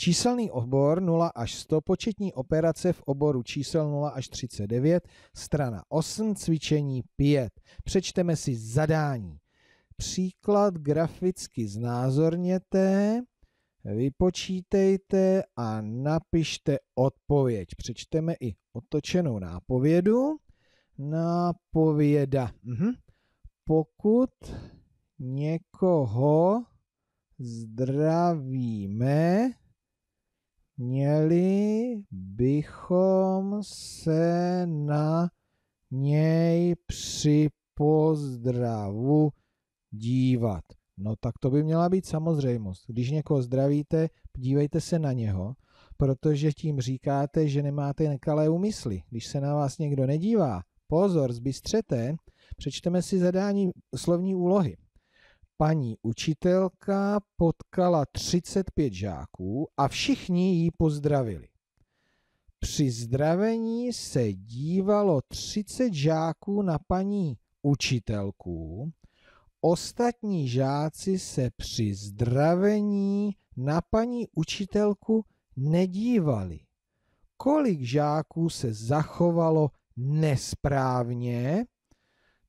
Číselný obor 0 až 100, početní operace v oboru čísel 0 až 39, strana 8, cvičení 5. Přečteme si zadání. Příklad graficky znázorněte, vypočítejte a napište odpověď. Přečteme i otočenou nápovědu. Nápověda. Mhm. Pokud někoho zdravíme, měli bychom se na něj při pozdravu dívat. No tak to by měla být samozřejmost. Když někoho zdravíte, dívejte se na něho, protože tím říkáte, že nemáte nekalé úmysly. Když se na vás někdo nedívá, pozor, zbystřete, přečteme si zadání slovní úlohy paní učitelka potkala 35 žáků a všichni ji pozdravili. Při zdravení se dívalo 30 žáků na paní učitelku, ostatní žáci se při zdravení na paní učitelku nedívali. Kolik žáků se zachovalo nesprávně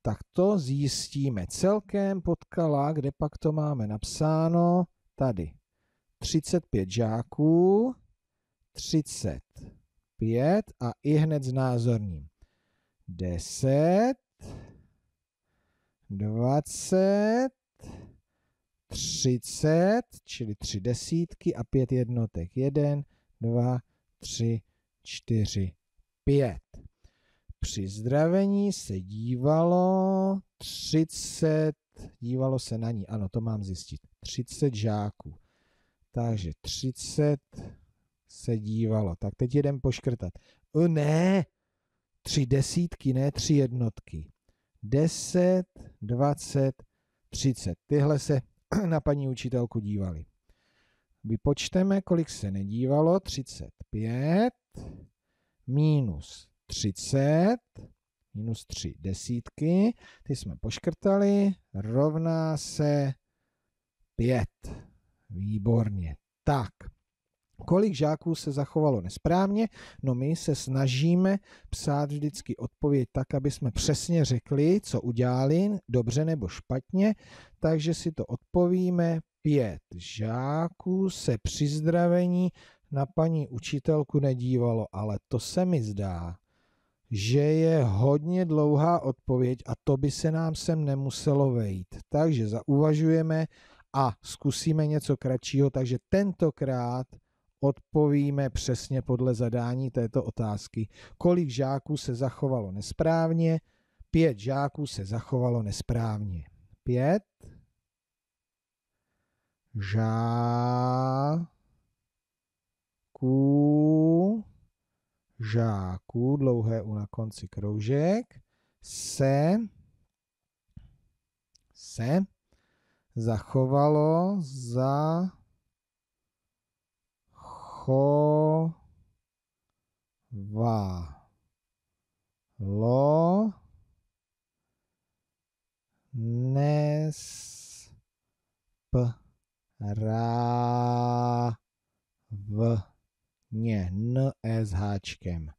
tak to zjistíme celkem potkala, kde pak to máme napsáno, tady. 35 žáků, 35 a i hned znázorním. 10, 20, 30, čili tři desítky a pět jednotek. 1, 2, 3, 4, 5 při zdravení se dívalo 30, dívalo se na ní, ano, to mám zjistit, 30 žáků. Takže 30 se dívalo. Tak teď jdem poškrtat. U ne, tři desítky, ne tři jednotky. 10, 20, 30. Tyhle se na paní učitelku dívali. Vypočteme, kolik se nedívalo. 35 minus 30, minus 3 desítky, ty jsme poškrtali, rovná se 5. Výborně. Tak, kolik žáků se zachovalo nesprávně? No my se snažíme psát vždycky odpověď tak, aby jsme přesně řekli, co udělali, dobře nebo špatně, takže si to odpovíme. Pět žáků se při zdravení na paní učitelku nedívalo, ale to se mi zdá, že je hodně dlouhá odpověď a to by se nám sem nemuselo vejít. Takže zauvažujeme a zkusíme něco kratšího, takže tentokrát odpovíme přesně podle zadání této otázky. Kolik žáků se zachovalo nesprávně? Pět žáků se zachovalo nesprávně. Pět žáků žák kroužku, dlouhé U na konci kroužek, se, se zachovalo za chová lo nesprávně, n e s háčkem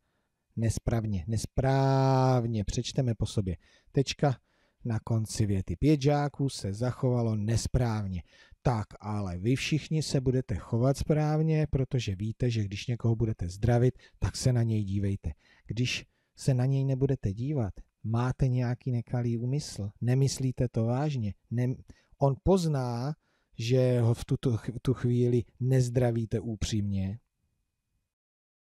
nesprávně, nesprávně, přečteme po sobě. Tečka na konci věty. Pět žáků se zachovalo nesprávně. Tak, ale vy všichni se budete chovat správně, protože víte, že když někoho budete zdravit, tak se na něj dívejte. Když se na něj nebudete dívat, máte nějaký nekalý úmysl, nemyslíte to vážně. Ne, on pozná, že ho v tuto, tu chvíli nezdravíte upřímně,